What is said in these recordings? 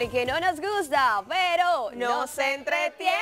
porque no nos gusta, pero nos entretiene.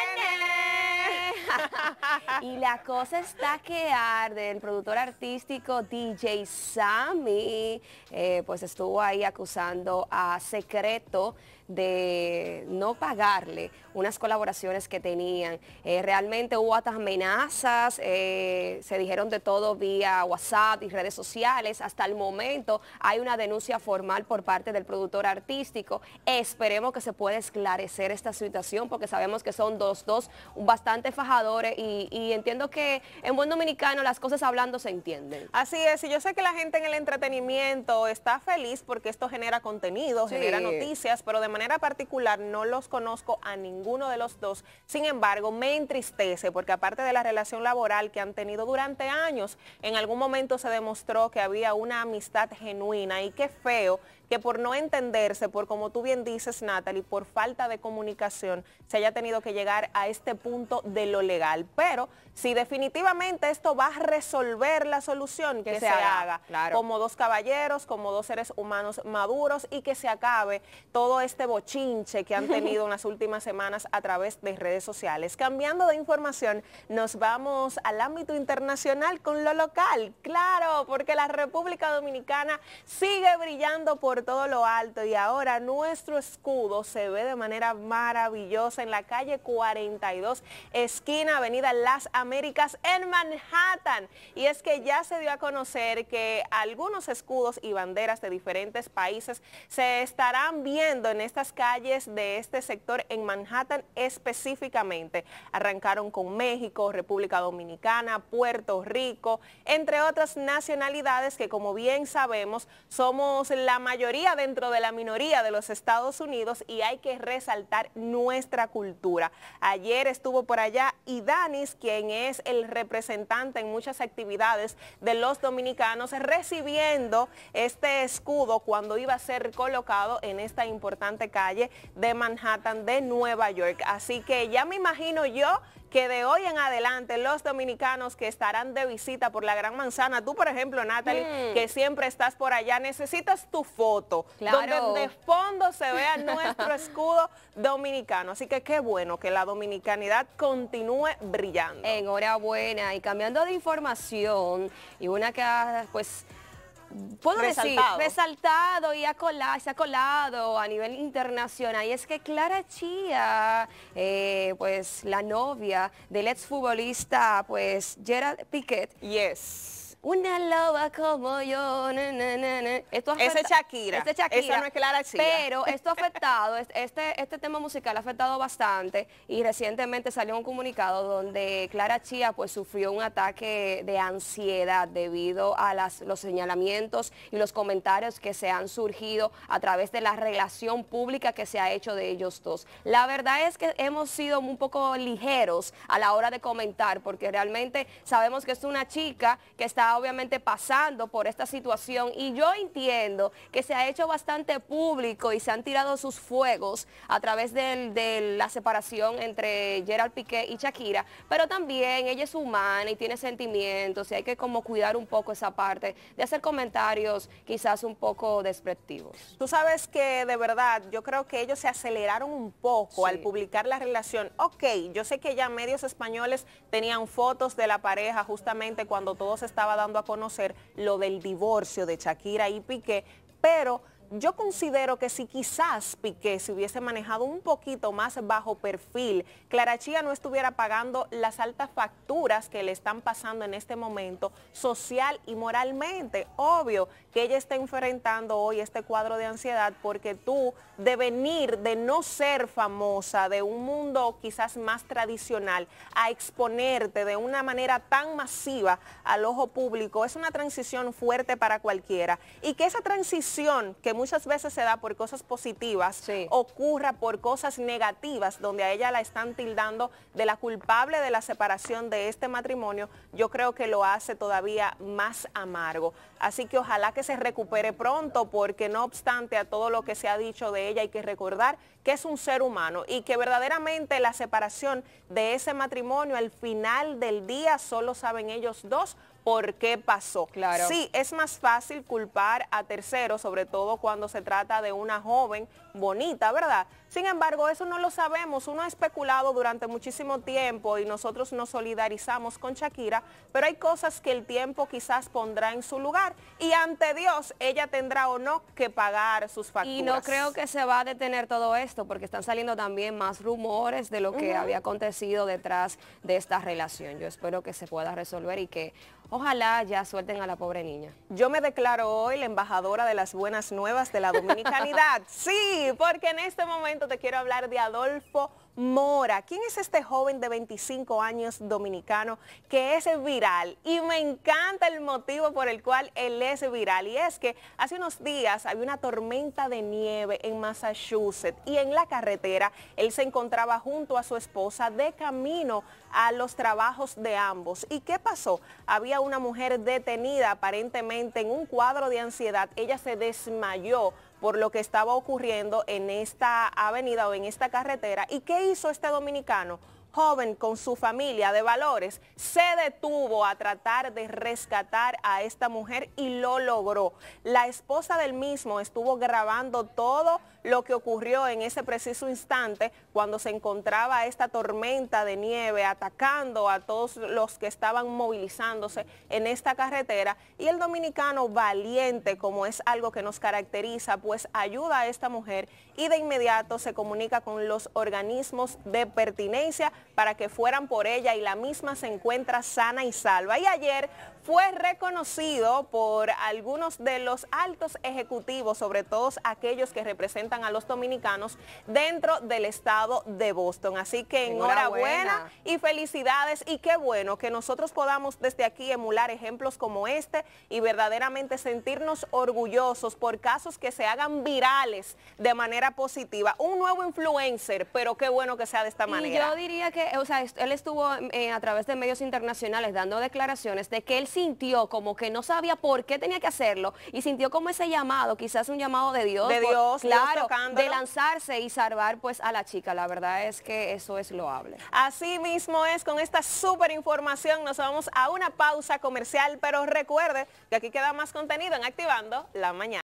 y la cosa está que arde. El productor artístico DJ Sammy eh, pues estuvo ahí acusando a Secreto de no pagarle unas colaboraciones que tenían. Eh, realmente hubo hasta amenazas, eh, se dijeron de todo vía WhatsApp y redes sociales. Hasta el momento hay una denuncia formal por parte del productor artístico. Esperemos que se pueda esclarecer esta situación porque sabemos que son dos, dos bastante fajadores y, y, entiendo que en buen dominicano las cosas hablando se entienden. Así es, y yo sé que la gente en el entretenimiento está feliz porque esto genera contenido, genera noticias, pero de manera particular no los conozco a ninguno de los dos. Sin embargo, me entristece porque aparte de la relación laboral que han tenido durante años, en algún momento se demostró que había una amistad genuina y qué feo que por no entenderse, por como tú bien dices, Natalie, por falta de comunicación, se haya tenido que llegar a este punto de lo legal. Pero si definitivamente esto va a resolver la solución, que, se, haga, como dos caballeros, como dos seres humanos maduros y que se acabe todo este bochinche que han tenido en las últimas semanas a través de redes sociales. Cambiando de información, nos vamos al ámbito internacional con lo local. Claro, porque la República Dominicana sigue brillando por todo lo alto y ahora nuestro escudo se ve de manera maravillosa en la calle 42, esquina Avenida Las Américas en Manhattan. Y es que ya se dio a conocer que algunos escudos y banderas de diferentes países se estarán viendo en estas calles de este sector en Manhattan específicamente. Arrancaron con México, República Dominicana, Puerto Rico, entre otras nacionalidades que como bien sabemos somos la mayor dentro de la minoría de los Estados Unidos y hay que resaltar nuestra cultura. Ayer estuvo por allá y Danis, quien es el representante en muchas actividades de los dominicanos, recibiendo este escudo cuando iba a ser colocado en esta importante calle de Manhattan de Nueva York. Así que ya me imagino yo que de hoy en adelante los dominicanos que estarán de visita por la Gran Manzana, tú por ejemplo, Natalie, mm. que siempre estás por allá, necesitas tu foto, donde de fondo se vea nuestro escudo dominicano. Así que qué bueno que la dominicanidad continúe brillando. Enhorabuena. Y cambiando de información, y una que ah, pues puedo resaltado. decir, resaltado y se ha colado a nivel internacional. Y es que Clara Chía, eh, pues la novia del exfutbolista, pues Gerard Piquet. Yes una loba como yo. Na, esto Shakira. Esa no es Clara Chía. Pero esto ha afectado, este, este tema musical ha afectado bastante y recientemente salió un comunicado donde Clara Chía pues sufrió un ataque de ansiedad debido a los señalamientos y los comentarios que se han surgido a través de la relación pública que se ha hecho de ellos dos. La verdad es que hemos sido un poco ligeros a la hora de comentar porque realmente sabemos que es una chica que está obviamente pasando por esta situación y yo entiendo que se ha hecho bastante público y se han tirado sus fuegos a través de la separación entre Gerald Piqué y Shakira, pero también ella es humana y tiene sentimientos y hay que como cuidar un poco esa parte de hacer comentarios quizás un poco despectivos. Tú sabes que de verdad yo creo que ellos se aceleraron un poco al publicar la relación. Ok, yo sé que ya medios españoles tenían fotos de la pareja justamente cuando todo se estaba dando a conocer lo del divorcio de Shakira y Piqué, pero yo considero que si quizás Piqué se hubiese manejado un poquito más bajo perfil, Clara Chía no estuviera pagando las altas facturas que le están pasando en este momento, social y moralmente. Obvio que ella está enfrentando hoy este cuadro de ansiedad porque tú, de venir, de no ser famosa, de un mundo quizás más tradicional, a exponerte de una manera tan masiva al ojo público, es una transición fuerte para cualquiera. Y que esa transición que muchas veces se da por cosas positivas, ocurra por cosas negativas, donde a ella la están tildando de la culpable de la separación de este matrimonio, yo creo que lo hace todavía más amargo. Así que ojalá que se recupere pronto, porque no obstante a todo lo que se ha dicho de ella, hay que recordar que es un ser humano y que verdaderamente la separación de ese matrimonio al final del día solo saben ellos dos por qué pasó. Claro. Sí, es más fácil culpar a terceros, sobre todo cuando se trata de una joven bonita, ¿verdad? Sin embargo, eso no lo sabemos, uno ha especulado durante muchísimo tiempo y nosotros nos solidarizamos con Shakira, pero hay cosas que el tiempo quizás pondrá en su lugar y ante Dios ella tendrá o no que pagar sus facturas. Y no creo que se va a detener todo esto porque están saliendo también más rumores de lo que había acontecido detrás de esta relación. Yo espero que se pueda resolver y que Ojalá ya suelten a la pobre niña. Yo me declaro hoy la embajadora de las buenas nuevas de la dominicanidad. sí, porque en este momento te quiero hablar de Adolfo Mora. ¿Quién es este joven de 25 años dominicano que es viral? Y me encanta el motivo por el cual él es viral. Y es que hace unos días había una tormenta de nieve en Massachusetts y en la carretera él se encontraba junto a su esposa de camino a los trabajos de ambos. ¿Y qué pasó? Había una mujer detenida aparentemente en un cuadro de ansiedad. Ella se desmayó por lo que estaba ocurriendo en esta avenida o en esta carretera. ¿Y qué hizo este dominicano? joven con su familia de valores se detuvo a tratar de rescatar a esta mujer y lo logró. La esposa del mismo estuvo grabando todo lo que ocurrió en ese preciso instante cuando se encontraba esta tormenta de nieve atacando a todos los que estaban movilizándose en esta carretera y el dominicano valiente, como es algo que nos caracteriza, pues ayuda a esta mujer y de inmediato se comunica con los organismos de pertinencia para que fueran por ella y la misma se encuentra sana y salva. Y ayer fue reconocido por algunos de los altos ejecutivos, sobre todo aquellos que representan a los dominicanos dentro del estado de Boston. Así que enhorabuena, y felicidades y qué bueno que nosotros podamos desde aquí emular ejemplos como este y verdaderamente sentirnos orgullosos por casos que se hagan virales de manera positiva. Un nuevo influencer, pero qué bueno que sea de esta manera. yo diría que, o sea, él estuvo eh, a través de medios internacionales dando declaraciones de que él sintió como que no sabía por qué tenía que hacerlo y sintió como ese llamado, quizás un llamado de Dios. De Dios, claro, de lanzarse y salvar pues a la chica. La verdad es que eso es loable. Así mismo es, con esta súper información nos vamos a una pausa comercial, pero recuerde que aquí queda más contenido en Activando la Mañana.